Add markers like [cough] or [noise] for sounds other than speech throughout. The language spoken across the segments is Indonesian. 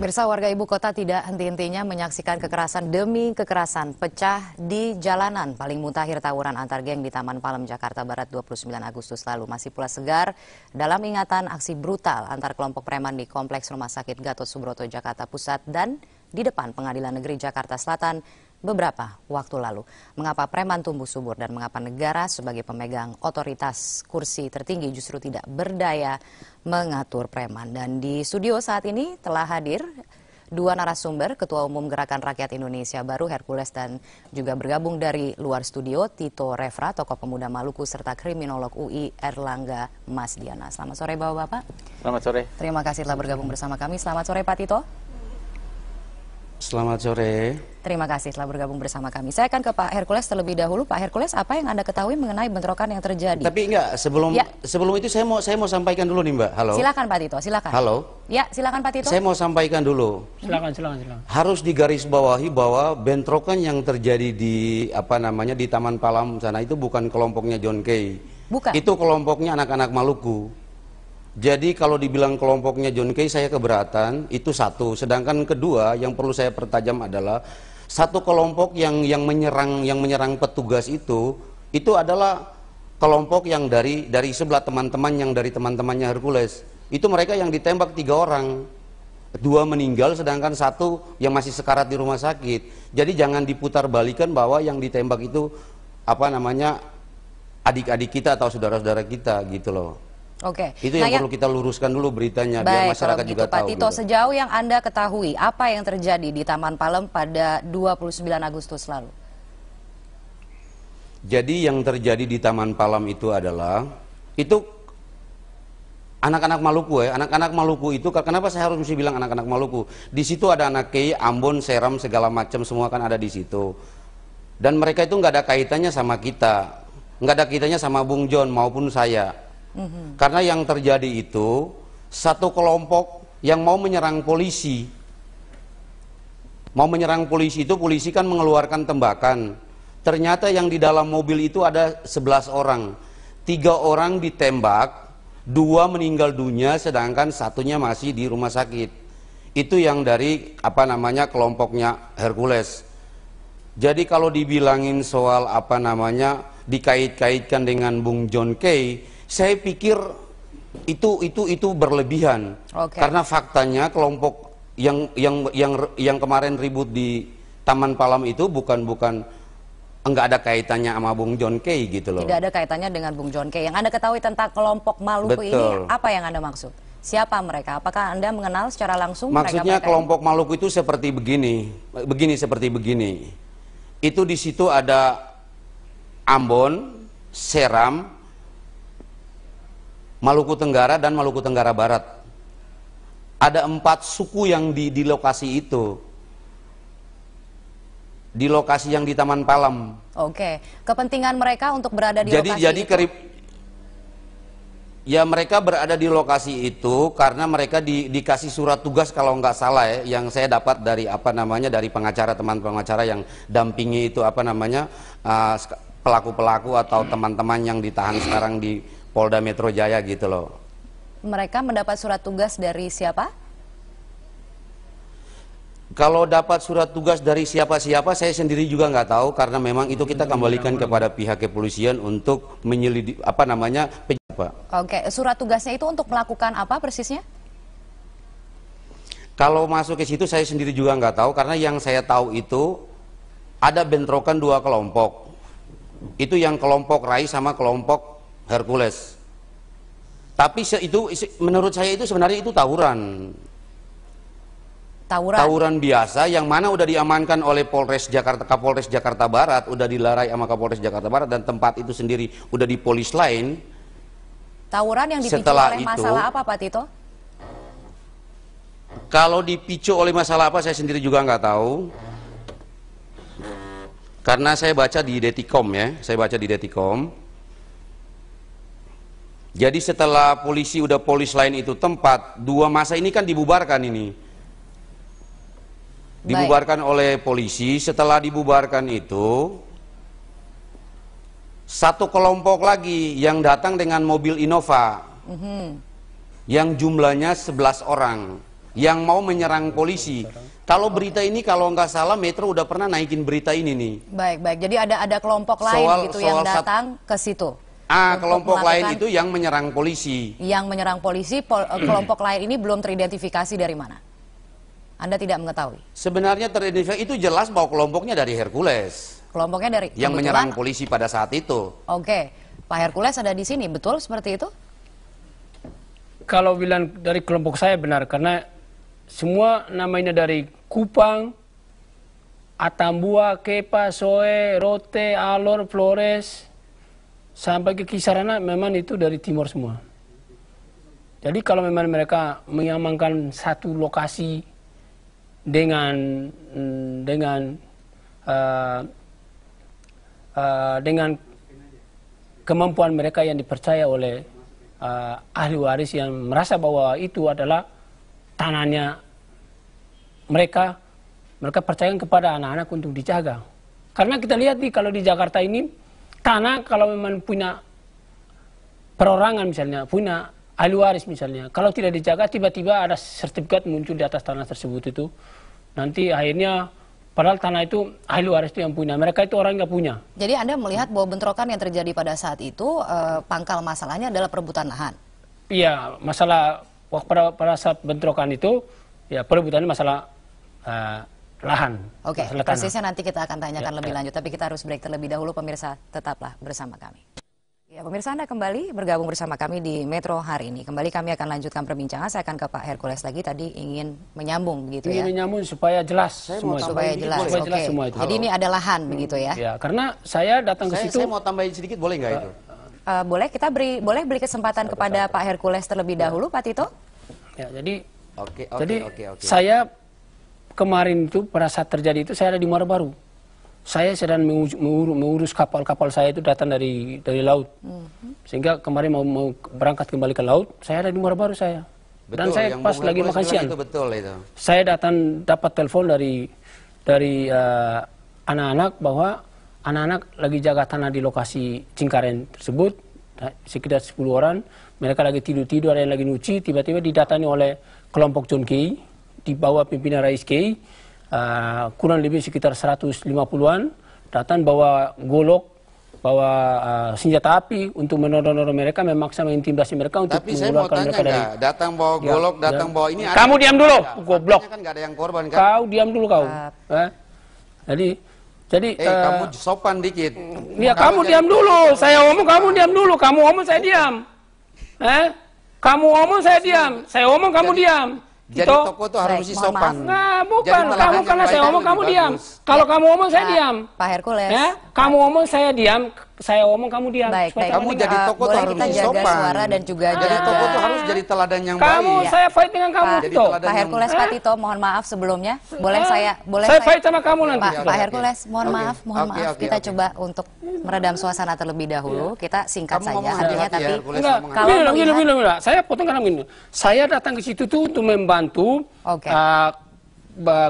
Mirsa warga ibu kota tidak henti-hentinya menyaksikan kekerasan demi kekerasan pecah di jalanan. Paling mutakhir tawuran antar geng di Taman Palem, Jakarta Barat 29 Agustus lalu. Masih pula segar dalam ingatan aksi brutal antar kelompok preman di Kompleks Rumah Sakit Gatot Subroto, Jakarta Pusat dan di depan Pengadilan Negeri Jakarta Selatan beberapa waktu lalu. Mengapa preman tumbuh subur dan mengapa negara sebagai pemegang otoritas kursi tertinggi justru tidak berdaya mengatur preman. Dan di studio saat ini telah hadir dua narasumber, Ketua Umum Gerakan Rakyat Indonesia Baru Hercules dan juga bergabung dari luar studio Tito Refra, tokoh pemuda Maluku serta kriminolog UI Erlangga Masdiana. Selamat sore Bapak-Bapak. Selamat sore. Terima kasih telah bergabung bersama kami. Selamat sore Pak Tito. Selamat sore. Terima kasih telah bergabung bersama kami. Saya akan ke Pak Hercules terlebih dahulu. Pak Hercules, apa yang Anda ketahui mengenai bentrokan yang terjadi? Tapi enggak, sebelum ya. sebelum itu saya mau saya mau sampaikan dulu nih, Mbak. Halo. Silakan Pak Tito, silakan. Halo. Ya, silakan Pak Tito. Saya mau sampaikan dulu. Silakan, silakan, silakan. Harus digarisbawahi bahwa bentrokan yang terjadi di apa namanya di Taman Palam sana itu bukan kelompoknya John Kay. Bukan. Itu kelompoknya anak-anak Maluku. Jadi kalau dibilang kelompoknya John Kay saya keberatan itu satu. Sedangkan kedua yang perlu saya pertajam adalah satu kelompok yang yang menyerang yang menyerang petugas itu itu adalah kelompok yang dari dari sebelah teman-teman yang dari teman-temannya Hercules. Itu mereka yang ditembak tiga orang. Dua meninggal sedangkan satu yang masih sekarat di rumah sakit. Jadi jangan diputar balikan bahwa yang ditembak itu apa namanya adik-adik kita atau saudara-saudara kita gitu loh. Oke. Okay. Itu yang, nah, ya- perlu kita luruskan dulu beritanya Baik, biar masyarakat begitu, juga gitu, Pak tahu. Tito, dulu. Gitu. sejauh yang Anda ketahui, apa yang terjadi di Taman Palem pada 29 Agustus lalu? Jadi yang terjadi di Taman Palem itu adalah itu anak-anak Maluku ya, anak-anak Maluku itu kenapa saya harus mesti bilang anak-anak Maluku? Di situ ada anak Kei, Ambon, Seram segala macam semua kan ada di situ. Dan mereka itu nggak ada kaitannya sama kita, nggak ada kaitannya sama Bung John maupun saya hmm Karena yang terjadi itu satu kelompok yang mau menyerang polisi. Mau menyerang polisi itu polisi kan mengeluarkan tembakan. Ternyata yang di dalam mobil itu ada 11 orang. Tiga orang ditembak, dua meninggal dunia sedangkan satunya masih di rumah sakit. Itu yang dari apa namanya kelompoknya Hercules. Jadi kalau dibilangin soal apa namanya dikait-kaitkan dengan Bung John Kay saya pikir itu itu itu berlebihan okay. karena faktanya kelompok yang yang yang yang kemarin ribut di Taman Palam itu bukan bukan enggak ada kaitannya sama Bung John Kay gitu loh. Tidak ada kaitannya dengan Bung John Kay. Yang Anda ketahui tentang kelompok Maluku Betul. ini apa yang Anda maksud? Siapa mereka? Apakah Anda mengenal secara langsung Maksudnya mereka? Maksudnya kelompok Maluku itu seperti begini. Begini seperti begini. Itu di situ ada Ambon, Seram, Maluku Tenggara dan Maluku Tenggara Barat. Ada empat suku yang di, di lokasi itu. Di lokasi yang di Taman Palam. Oke, kepentingan mereka untuk berada di jadi, lokasi jadi itu? Jadi Ya mereka berada di lokasi itu karena mereka di, dikasih surat tugas kalau nggak salah ya yang saya dapat dari apa namanya dari pengacara teman pengacara yang dampingi itu apa namanya uh, ah, pelaku -pelaku atau teman-teman yang ditahan sekarang di Polda Metro Jaya gitu loh. Mereka mendapat surat tugas dari siapa? Kalau dapat surat tugas dari siapa-siapa, saya sendiri juga nggak tahu karena memang itu kita kembalikan kepada pihak kepolisian untuk menyelidik apa namanya Oke, surat tugasnya itu untuk melakukan apa persisnya? Kalau masuk ke situ saya sendiri juga nggak tahu karena yang saya tahu itu ada bentrokan dua kelompok. Itu yang kelompok Rai sama kelompok Hercules. Tapi itu menurut saya itu sebenarnya itu tawuran. Tawuran. Tawuran biasa yang mana udah diamankan oleh Polres Jakarta Kapolres Jakarta Barat, udah dilarai sama Kapolres Jakarta Barat dan tempat itu sendiri udah di polis lain. Tawuran yang dipicu Setelah oleh itu, masalah apa Pak Tito? Kalau dipicu oleh masalah apa saya sendiri juga nggak tahu. Karena saya baca di Detikom ya, saya baca di Detikom jadi setelah polisi udah polis lain itu tempat, dua masa ini kan dibubarkan ini. Dibubarkan Baik. oleh polisi, setelah dibubarkan itu satu kelompok lagi yang datang dengan mobil Innova. Mm -hmm. Yang jumlahnya 11 orang yang mau menyerang polisi. Kalau berita ini kalau nggak salah Metro udah pernah naikin berita ini nih. Baik baik. Jadi ada ada kelompok lain gitu soal yang datang ke situ. Ah, kelompok lain itu yang menyerang polisi. Yang menyerang polisi, pol eh, kelompok [clears throat] lain ini belum teridentifikasi dari mana? Anda tidak mengetahui. Sebenarnya teridentifikasi itu jelas bahwa kelompoknya dari Hercules. Kelompoknya dari yang menyerang polisi pada saat itu. Oke, Pak Hercules ada di sini, betul seperti itu? Kalau bilang dari kelompok saya benar karena semua namanya dari Kupang, Atambua, Kepa, Soe, Rote, Alor, Flores, sampai ke Kisarana memang itu dari timur semua. Jadi kalau memang mereka mengamankan satu lokasi dengan mm, dengan uh, uh, dengan kemampuan mereka yang dipercaya oleh uh, ahli waris yang merasa bahwa itu adalah tanahnya mereka mereka percaya kepada anak-anak untuk dijaga karena kita lihat nih kalau di Jakarta ini tanah kalau memang punya perorangan misalnya, punya ahli waris misalnya, kalau tidak dijaga tiba-tiba ada sertifikat muncul di atas tanah tersebut itu, nanti akhirnya padahal tanah itu ahli waris itu yang punya, mereka itu orang nggak punya. Jadi Anda melihat bahwa bentrokan yang terjadi pada saat itu eh, pangkal masalahnya adalah perebutan lahan? Iya, masalah pada, pada saat bentrokan itu ya perebutan masalah eh, lahan. Oke, okay, persisnya nanti kita akan tanyakan ya, lebih ya. lanjut, tapi kita harus break terlebih dahulu pemirsa, tetaplah bersama kami. Ya, pemirsa Anda kembali bergabung bersama kami di Metro hari ini. Kembali kami akan lanjutkan perbincangan. Saya akan ke Pak Hercules lagi tadi ingin menyambung gitu ingin ya. Ingin menyambung supaya jelas saya semua. Supaya jelas. Supaya jelas, jelas semua itu. Jadi ini ada lahan hmm. begitu ya. Hmm, ya, karena saya datang saya, ke situ. Saya mau tambahin sedikit boleh nggak itu? Uh, boleh kita beri boleh beri kesempatan saya kepada Pak Hercules terlebih ya. dahulu, ya. Pak Tito. Ya, jadi Oke, okay, oke, okay, jadi oke, okay, oke. saya kemarin itu pada saat terjadi itu saya ada di Muara Baru. Saya sedang mengurus, mengurus kapal-kapal saya itu datang dari dari laut. Hmm. Sehingga kemarin mau, mau berangkat kembali ke laut, saya ada di Muara Baru saya. Betul, Dan saya pas lagi makan kan siang. Itu betul itu. Saya datang dapat telepon dari dari uh, anak-anak bahwa anak-anak lagi jaga tanah di lokasi Cingkaren tersebut nah, sekitar 10 orang mereka lagi tidur-tidur ada yang lagi nuci tiba-tiba didatangi oleh kelompok John di bawah pimpinan Rais K, uh, kurang lebih sekitar 150-an, datang bawa golok, bawa uh, senjata api untuk menodong-nodong mereka, memaksa mengintimidasi mereka untuk Tapi saya mau tanya mereka dari... datang bawa ya, golok, ya, datang ya. bawa ini... Kamu diam dulu, ada. goblok. Kan ada yang korban, kan? Kau diam dulu kau. Eh? Jadi... Jadi eh, uh, kamu eh, sopan dikit. iya kamu, diam dulu. Saya omong kamu diam dulu. Kamu omong saya diam. Eh? Kamu omong saya diam. Saya omong kamu diam. Jadi toko itu harus mesti sopan. Nah, bukan. Kamu karena saya ngomong kamu diam. Kalau ya. kamu ngomong saya diam. Pak Hercules. Ya, kamu ngomong saya diam saya omong kamu diam. Baik, baik. Kamu jadi toko uh, tuh harus jaga sopan. suara dan juga ah. jadi toko tuh harus jadi teladan yang kamu, baik. Kamu saya fight dengan kamu Pak, Tito. Pak Hercules yang... Patito, mohon maaf sebelumnya. Boleh saya boleh saya, saya fight sama kamu nanti. Pak, Pak Hercules, mohon okay. maaf, mohon okay, maaf. kita okay. coba untuk meredam suasana terlebih dahulu. Yeah. Kita singkat kamu saja artinya ya, tapi iya, kalau gini, gini, gini, Saya potong karena gini. Saya datang ke situ tuh untuk membantu eh,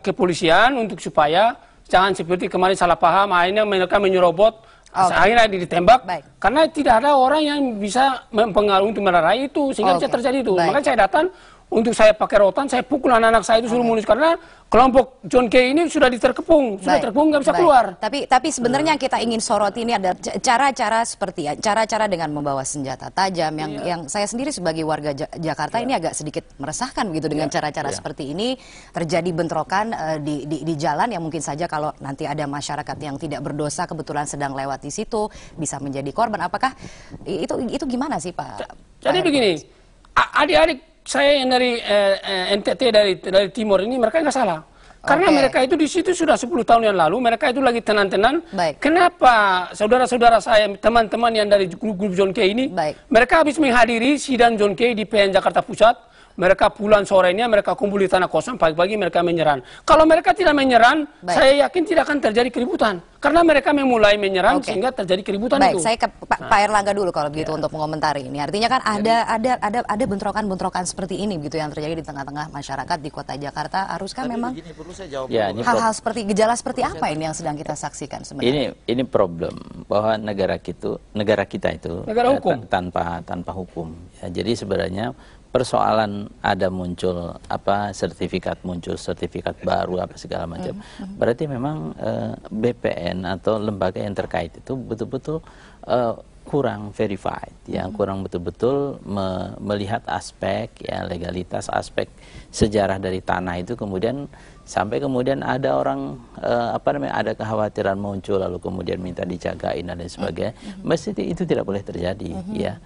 kepolisian untuk supaya jangan seperti kemarin salah paham akhirnya mereka menyerobot Okay. Akhirnya ditembak Baik. karena tidak ada orang yang bisa mempengaruhi untuk itu sehingga okay. bisa terjadi itu. Baik. Makanya saya datang untuk saya pakai rotan, saya pukul anak-anak saya itu suruh okay. mulus karena kelompok John Kay ini sudah diterkepung, Baik. sudah terkepung nggak bisa Baik. keluar. Tapi tapi sebenarnya nah. kita ingin soroti ini ada cara-cara seperti ya, cara-cara dengan membawa senjata tajam yang yeah. yang saya sendiri sebagai warga ja Jakarta yeah. ini agak sedikit meresahkan begitu dengan iya. cara-cara Cara iya. seperti ini terjadi bentrokan uh, di, di di jalan yang mungkin saja kalau nanti ada masyarakat yang tidak berdosa kebetulan sedang lewat di situ bisa menjadi korban. Apakah itu itu gimana sih Pak? Jadi Pak begini, adik-adik saya yang dari eh, eh NTT dari dari timur ini mereka nggak salah. Karena okay. mereka itu di situ sudah 10 tahun yang lalu, mereka itu lagi tenan-tenan. Kenapa saudara-saudara saya, teman-teman yang dari grup, grup John Kay ini, Baik. mereka habis menghadiri sidang John Kay di PN Jakarta Pusat mereka pulang sore ini, mereka kumpul di tanah kosong, pagi-pagi mereka menyerang. Kalau mereka tidak menyerang, Baik. saya yakin tidak akan terjadi keributan. Karena mereka memulai menyerang okay. sehingga terjadi keributan Baik, itu. saya ke Pak, nah. Pak Erlangga dulu kalau begitu ya. untuk mengomentari ini. Artinya kan ada ada ada ada bentrokan-bentrokan seperti ini gitu yang terjadi di tengah-tengah masyarakat di kota Jakarta. Haruskah memang ya, hal-hal ya, hal-hal seperti gejala seperti apa ini yang sedang kita saksikan sebenarnya? Ini ini problem bahwa negara kita negara kita itu negara ya, hukum. tanpa tanpa hukum. Ya, jadi sebenarnya persoalan ada muncul apa sertifikat muncul sertifikat baru apa segala macam. Hmm, hmm. Berarti memang uh, eh, BPN atau lembaga yang terkait itu betul-betul eh, kurang verified, yang hmm. kurang betul-betul me melihat aspek ya legalitas aspek sejarah dari tanah itu kemudian sampai kemudian ada orang uh, apa namanya ada kekhawatiran muncul lalu kemudian minta dijagain dan sebagainya. Mesti itu tidak boleh terjadi, ya.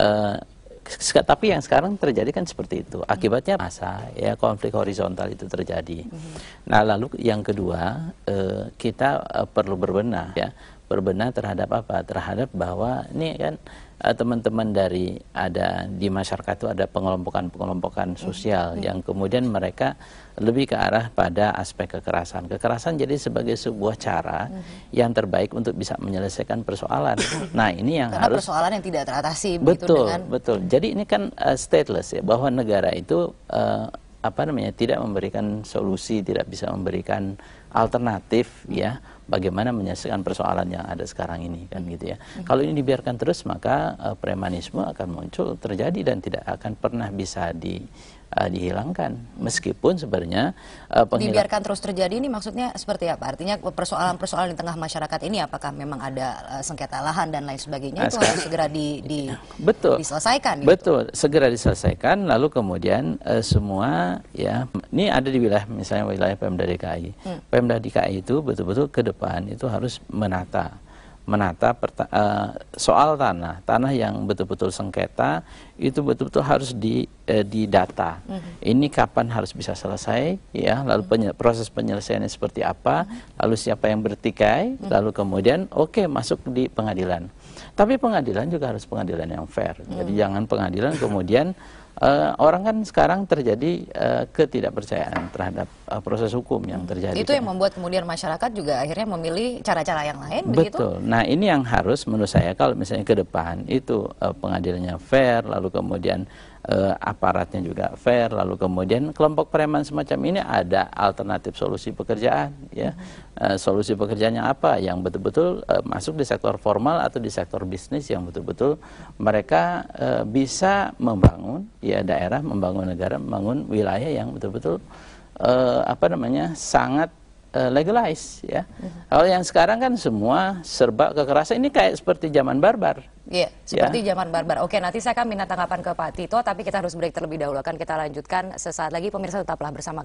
uh, tapi yang sekarang terjadi kan seperti itu. Akibatnya masa ya konflik horizontal itu terjadi. Mm-hmm. Nah, lalu yang kedua eh, kita eh, perlu berbenah ya berbenah terhadap apa? Terhadap bahwa ini kan eh, teman-teman dari ada di masyarakat itu ada pengelompokan-pengelompokan hmm. sosial hmm. yang kemudian mereka lebih ke arah pada aspek kekerasan. Kekerasan jadi sebagai sebuah cara hmm. yang terbaik untuk bisa menyelesaikan persoalan. Hmm. nah, ini yang Karena harus persoalan yang tidak teratasi Betul, dengan... betul. Jadi ini kan uh, stateless ya bahwa negara itu uh, apa namanya tidak memberikan solusi, tidak bisa memberikan alternatif ya bagaimana menyelesaikan persoalan yang ada sekarang ini kan gitu ya. Hmm. Kalau ini dibiarkan terus maka uh, premanisme akan muncul terjadi dan tidak akan pernah bisa di uh, dihilangkan meskipun sebenarnya uh, penghilang... dibiarkan terus terjadi ini maksudnya seperti apa artinya persoalan-persoalan di tengah masyarakat ini apakah memang ada uh, sengketa lahan dan lain sebagainya nah, itu harus segera di, di betul diselesaikan gitu? betul segera diselesaikan lalu kemudian uh, semua ya ini ada di wilayah misalnya wilayah Pemda DKI hmm. Pemda DKI itu betul-betul ke depan itu harus menata menata perta, uh, soal tanah, tanah yang betul-betul sengketa itu betul-betul harus di eh, di data. Mm -hmm. Ini kapan harus bisa selesai, ya. Lalu penye mhm. proses penyelesaiannya seperti apa, mm -hmm. lalu siapa yang bertikai, mm -hmm. lalu kemudian oke okay, masuk di pengadilan. Tapi pengadilan juga harus pengadilan yang fair. Mm -hmm. Jadi jangan pengadilan kemudian uh, orang kan sekarang terjadi uh, ketidakpercayaan terhadap uh, proses hukum yang terjadi. Itu yang membuat kemudian masyarakat juga akhirnya memilih cara-cara yang lain Betul. begitu. Nah, ini yang harus menurut saya kalau misalnya ke depan itu uh, pengadilannya fair lalu kemudian uh, aparatnya juga fair lalu kemudian kelompok preman semacam ini ada alternatif solusi pekerjaan ya uh, solusi pekerjaannya apa yang betul-betul uh, masuk di sektor formal atau di sektor bisnis yang betul-betul mereka uh, bisa membangun ya daerah membangun negara membangun wilayah yang betul-betul eh, apa namanya sangat uh, legalize ya. mm Kalau yang sekarang kan semua serba kekerasan ini kayak seperti zaman barbar. Iya, ya. seperti ya. zaman barbar. Oke, nanti saya akan minta tanggapan ke Pak Tito tapi kita harus break terlebih dahulu Kan kita lanjutkan sesaat lagi pemirsa tetaplah bersama